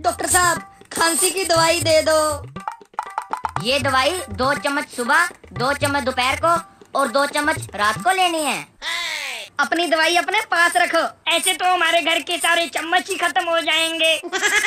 doctor साहब खांसी की दवाई दे दो ये दवाई दो चम्मच सुबह दो चम्मच दोपहर को और दो चम्मच रात को लेनी है अपनी दवाई अपने पास रखो ऐसे तो हमारे घर के सारे चम्मच ही खत्म हो जाएंगे